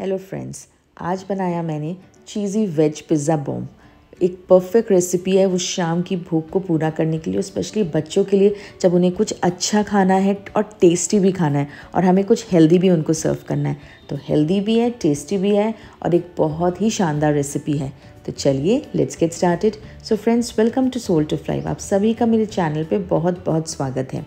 hello friends आज बनाया मैंने चीज़ी वेज पिज़्ज़ा बॉम एक परफेक्ट रेसिपी है वो शाम की भूख को पूरा करने के लिए स्पेशली बच्चों के लिए जब उन्हें कुछ अच्छा खाना है और टेस्टी भी खाना है और हमें कुछ हेल्दी भी उनको सर्व करना है तो हेल्दी भी है टेस्टी भी है और एक बहुत ही शानदार रेसिपी है तो चलिए let's get started so friends welcome to soul to फ्लाइव आप सभी का मेरे चैनल पर बहुत बहुत स्वागत है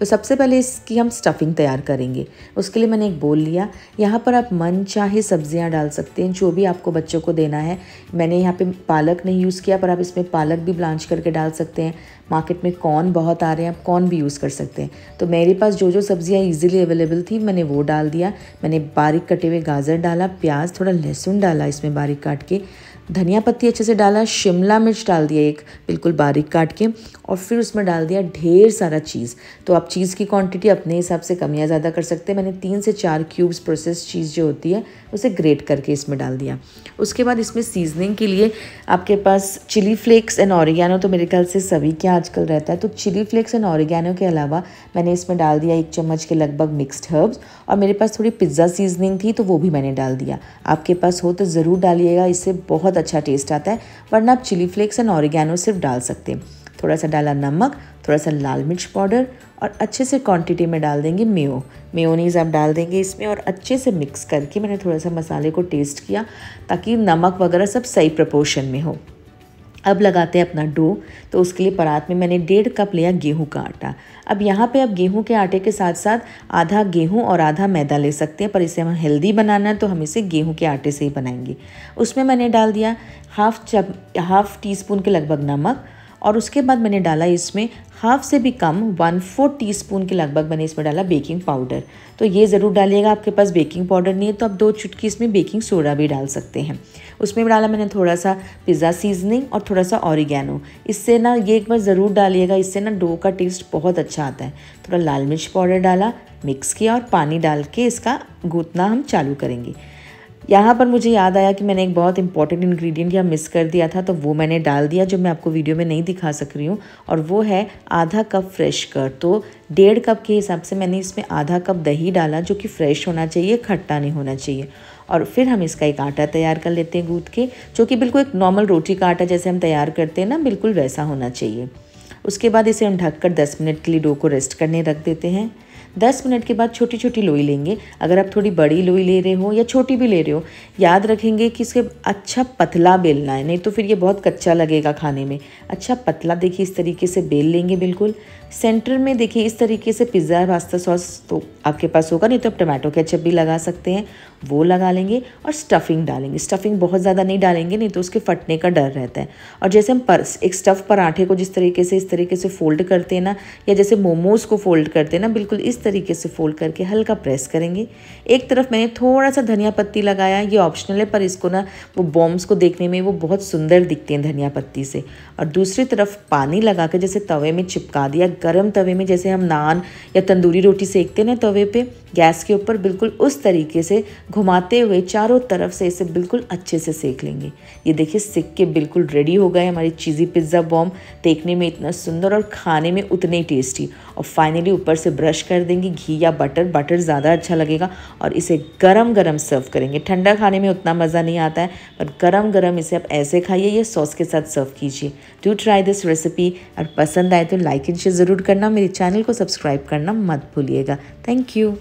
तो सबसे पहले इसकी हम स्टफिंग तैयार करेंगे उसके लिए मैंने एक बोल लिया यहाँ पर आप मन चाहे सब्जियाँ डाल सकते हैं जो भी आपको बच्चों को देना है मैंने यहाँ पे पालक नहीं यूज़ किया पर आप इसमें पालक भी ब्लांच करके डाल सकते हैं मार्केट में कौन बहुत आ रहे हैं आप कौन भी यूज़ कर सकते हैं तो मेरे पास जो जो सब्ज़ियाँ ईजिली अवेलेबल थी मैंने वो डाल दिया मैंने बारीक कटे हुए गाजर डाला प्याज थोड़ा लहसुन डाला इसमें बारीक काट के धनिया पत्ती अच्छे से डाला शिमला मिर्च डाल दिया एक बिल्कुल बारीक काट के और फिर उसमें डाल दिया ढेर सारा चीज़ तो आप चीज़ की क्वांटिटी अपने हिसाब से कम या ज़्यादा कर सकते हैं मैंने तीन से चार क्यूब्स प्रोसेस चीज़ जो होती है उसे ग्रेट करके इसमें डाल दिया उसके बाद इसमें सीजनिंग के लिए आपके पास चिली फ्लेक्स एंड ऑरिगानो तो मेरे ख्याल से सभी क्या आजकल रहता है तो चिली फ्लेक्स एंड ऑरिगेनो के अलावा मैंने इसमें डाल दिया एक चम्मच के लगभग मिक्सड हर्ब्स और मेरे पास थोड़ी पिज्ज़ा सीजनिंग थी तो वो भी मैंने डाल दिया आपके पास हो तो ज़रूर डालिएगा इससे बहुत अच्छा टेस्ट आता है वरना आप चिली फ्लेक्स एंड ऑरिगेनो सिर्फ डाल सकते हैं थोड़ा सा डाला नमक थोड़ा सा लाल मिर्च पाउडर और अच्छे से क्वांटिटी में डाल देंगे मेयो मेयोनीज आप डाल देंगे इसमें और अच्छे से मिक्स करके मैंने थोड़ा सा मसाले को टेस्ट किया ताकि नमक वगैरह सब सही प्रपोर्शन में हो अब लगाते हैं अपना डो तो उसके लिए परात में मैंने डेढ़ कप लिया गेहूं का आटा अब यहाँ पे आप गेहूं के आटे के साथ साथ आधा गेहूं और आधा मैदा ले सकते हैं पर इसे हमें हेल्दी बनाना है तो हम इसे गेहूं के आटे से ही बनाएंगे उसमें मैंने डाल दिया हाफ चप हाफ टी स्पून के लगभग नमक और उसके बाद मैंने डाला इसमें हाफ से भी कम वन फोर्थ टी स्पून के लगभग मैंने इसमें डाला बेकिंग पाउडर तो ये ज़रूर डालिएगा आपके पास बेकिंग पाउडर नहीं है तो आप दो चुटकी इसमें बेकिंग सोडा भी डाल सकते हैं उसमें डाला मैंने थोड़ा सा पिज़्ज़ा सीजनिंग और थोड़ा सा ऑरिगेनो इससे ना ये एक बार ज़रूर डालिएगा इससे ना डो का टेस्ट बहुत अच्छा आता है थोड़ा लाल मिर्च पाउडर डाला मिक्स किया और पानी डाल के इसका गूंथना हम चालू करेंगे यहाँ पर मुझे याद आया कि मैंने एक बहुत इंपॉर्टेंट इन्ग्रीडियंट या मिस कर दिया था तो वो मैंने डाल दिया जो मैं आपको वीडियो में नहीं दिखा सक रही हूँ और वो है आधा कप फ्रेश कर तो डेढ़ कप के हिसाब से मैंने इसमें आधा कप दही डाला जो कि फ्रेश होना चाहिए खट्टा नहीं होना चाहिए और फिर हम इसका एक आटा तैयार कर लेते हैं गूद के जो कि बिल्कुल एक नॉर्मल रोटी का आटा जैसे हम तैयार करते हैं ना बिल्कुल वैसा होना चाहिए उसके बाद इसे हम ढककर 10 मिनट के लिए डो को रेस्ट करने रख देते हैं दस मिनट के बाद छोटी छोटी लोई लेंगे अगर आप थोड़ी बड़ी लोई ले रहे हो या छोटी भी ले रहे हो याद रखेंगे कि इसके अच्छा पतला बेलना है नहीं तो फिर ये बहुत कच्चा लगेगा खाने में अच्छा पतला देखिए इस तरीके से बेल लेंगे बिल्कुल सेंटर में देखिए इस तरीके से पिज़्ज़ा पास्ता सॉस तो आपके पास होगा नहीं तो आप टमाटो केचप भी लगा सकते हैं वो लगा लेंगे और स्टफिंग डालेंगे स्टफिंग बहुत ज़्यादा नहीं डालेंगे नहीं तो उसके फटने का डर रहता है और जैसे हम पर एक स्टफ़ पराठे को जिस तरीके से इस तरीके से फोल्ड करते हैं ना या जैसे मोमोज़ को फोल्ड करते हैं ना बिल्कुल इस तरीके से फोल्ड करके हल्का प्रेस करेंगे एक तरफ मैंने थोड़ा सा धनिया पत्ती लगाया ये ऑप्शनल है पर इसको ना वो बॉम्ब्स को देखने में वो बहुत सुंदर दिखते हैं धनिया पत्ती से और दूसरी तरफ पानी लगा कर जैसे तवे में चिपका दिया गर्म तवे में जैसे हम नान या तंदूरी रोटी सेकते ना तवे पर गैस के ऊपर बिल्कुल उस तरीके से घुमाते हुए चारों तरफ से इसे बिल्कुल अच्छे से सेक लेंगे ये देखिए सिक के बिल्कुल रेडी हो गए हमारी चीज़ी पिज्ज़ा बॉम्ब देखने में इतना सुंदर और खाने में उतने टेस्टी और फाइनली ऊपर से ब्रश कर देंगे घी या बटर बटर ज़्यादा अच्छा लगेगा और इसे गरम गरम सर्व करेंगे ठंडा खाने में उतना मज़ा नहीं आता है पर गरम गरम इसे आप ऐसे खाइए या सॉस के साथ सर्व कीजिए डू ट्राई दिस रेसिपी और पसंद आए तो लाइक एंड शेयर ज़रूर करना मेरे चैनल को सब्सक्राइब करना मत भूलिएगा थैंक यू